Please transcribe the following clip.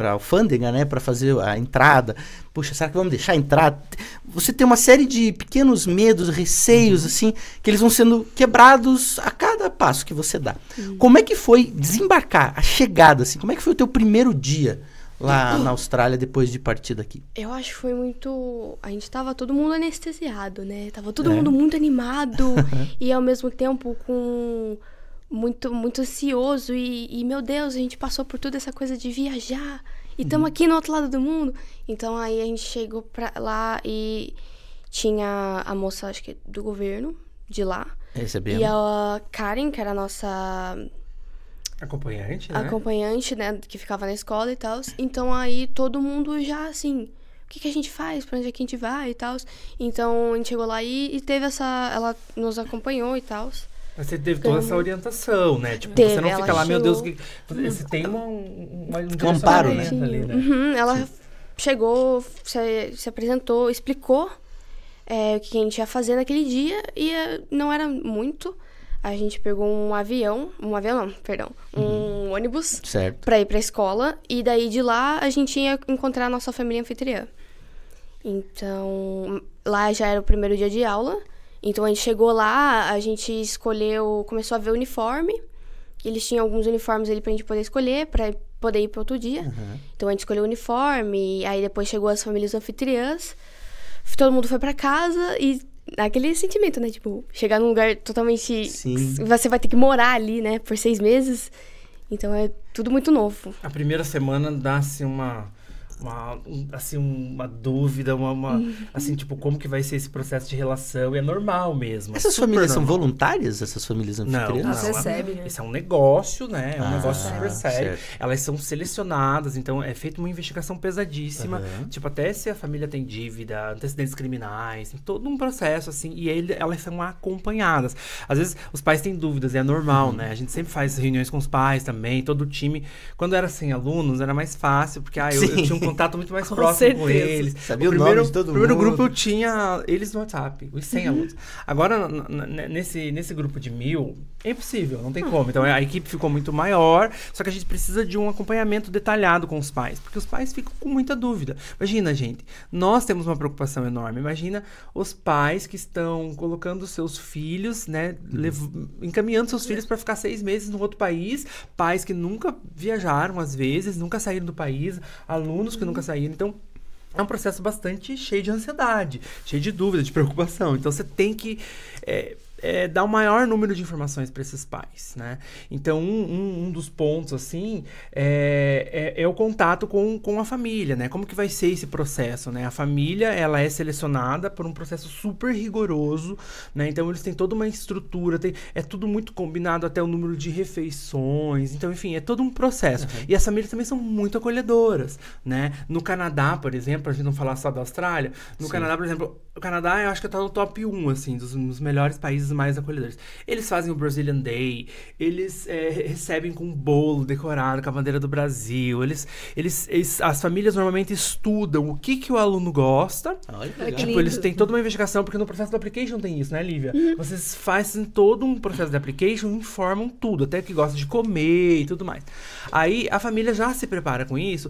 para alfândega, né, para fazer a entrada. puxa será que vamos deixar entrar? Você tem uma série de pequenos medos, receios uhum. assim, que eles vão sendo quebrados a cada passo que você dá. Uhum. Como é que foi desembarcar, a chegada assim? Como é que foi o teu primeiro dia? lá então na Austrália depois de partir daqui? Eu acho que foi muito. A gente estava todo mundo anestesiado, né? Tava todo é. mundo muito animado e ao mesmo tempo com muito muito ansioso e, e, meu Deus, a gente passou por toda essa coisa de viajar e estamos uhum. aqui no outro lado do mundo. Então aí a gente chegou para lá e tinha a moça, acho que do governo de lá. Recebemos. E a Karen, que era a nossa acompanhante, né? Acompanhante, né, que ficava na escola e tal. Então aí todo mundo já assim, o que, que a gente faz, para onde é que a gente vai e tal. Então a gente chegou lá e, e teve essa ela nos acompanhou e tal. Mas você teve toda essa orientação, né? Tipo, teve, você não fica lá, chegou... meu Deus, que... você tem uma, uma, um, um amparo, né? Ali, né? Uhum, ela Sim. chegou, se, se, apresentou, explicou é, o que a gente ia fazer naquele dia e é, não era muito. A gente pegou um avião, um avião não, perdão, uhum. um ônibus certo. pra ir pra escola e daí de lá a gente ia encontrar a nossa família anfitriã. Então, lá já era o primeiro dia de aula. Então a gente chegou lá, a gente escolheu, começou a ver o uniforme. Eles tinham alguns uniformes ali pra gente poder escolher, pra poder ir para outro dia. Uhum. Então a gente escolheu o uniforme, aí depois chegou as famílias anfitriãs. Todo mundo foi para casa e aquele sentimento, né? Tipo, chegar num lugar totalmente. Sim. Você vai ter que morar ali, né? Por seis meses. Então é tudo muito novo. A primeira semana dá-se uma uma assim, uma dúvida, uma, uma uhum. assim, tipo, como que vai ser esse processo de relação? E é normal mesmo. Essas é famílias normal. são voluntárias, essas famílias anfitriãs? Não, não. É Recebe, né? Isso é um negócio, né? É um ah, negócio super sério. Certo. Elas são selecionadas, então é feita uma investigação pesadíssima. Uhum. Tipo, até se a família tem dívida, antecedentes criminais, todo um processo, assim, e ele, elas são acompanhadas. Às vezes os pais têm dúvidas, e é normal, uhum. né? A gente sempre faz reuniões com os pais também, todo o time. Quando era sem assim, alunos, era mais fácil, porque ah, eu, eu tinha um contato muito mais com próximo certeza. com eles. Sabia o, primeiro, o primeiro mundo. grupo eu tinha eles no WhatsApp, os 100 uhum. alunos. Agora, nesse, nesse grupo de mil, é impossível, não tem uhum. como. Então a equipe ficou muito maior, só que a gente precisa de um acompanhamento detalhado com os pais, porque os pais ficam com muita dúvida. Imagina, gente, nós temos uma preocupação enorme. Imagina os pais que estão colocando seus filhos, né, uhum. encaminhando seus filhos para ficar seis meses no outro país, pais que nunca viajaram às vezes, nunca saíram do país, alunos que nunca saíram. Então, é um processo bastante cheio de ansiedade, cheio de dúvida, de preocupação. Então, você tem que. É, é, dar o um maior número de informações para esses pais, né? Então, um, um, um dos pontos, assim, é, é, é, o contato com, com a família, né? Como que vai ser esse processo, né? A família, ela é selecionada por um processo super rigoroso, né? Então, eles têm toda uma estrutura, tem, é tudo muito combinado até o número de refeições. Então, enfim, é todo um processo. Uhum. E as famílias também são muito acolhedoras, né? No Canadá, por exemplo, a gente não falar só da Austrália, no Sim. Canadá, por exemplo, o Canadá, eu acho que tá no top 1, assim, dos, dos melhores países mais acolhedores. Eles fazem o Brazilian Day, eles é, recebem com um bolo decorado com a bandeira do Brasil, eles, eles, eles, as famílias normalmente estudam o que, que o aluno gosta. Olha que tipo, eles têm toda uma investigação, porque no processo do application tem isso, né, Lívia? Uhum. Vocês fazem todo um processo de application, informam tudo, até que gosta de comer e tudo mais. Aí a família já se prepara com isso,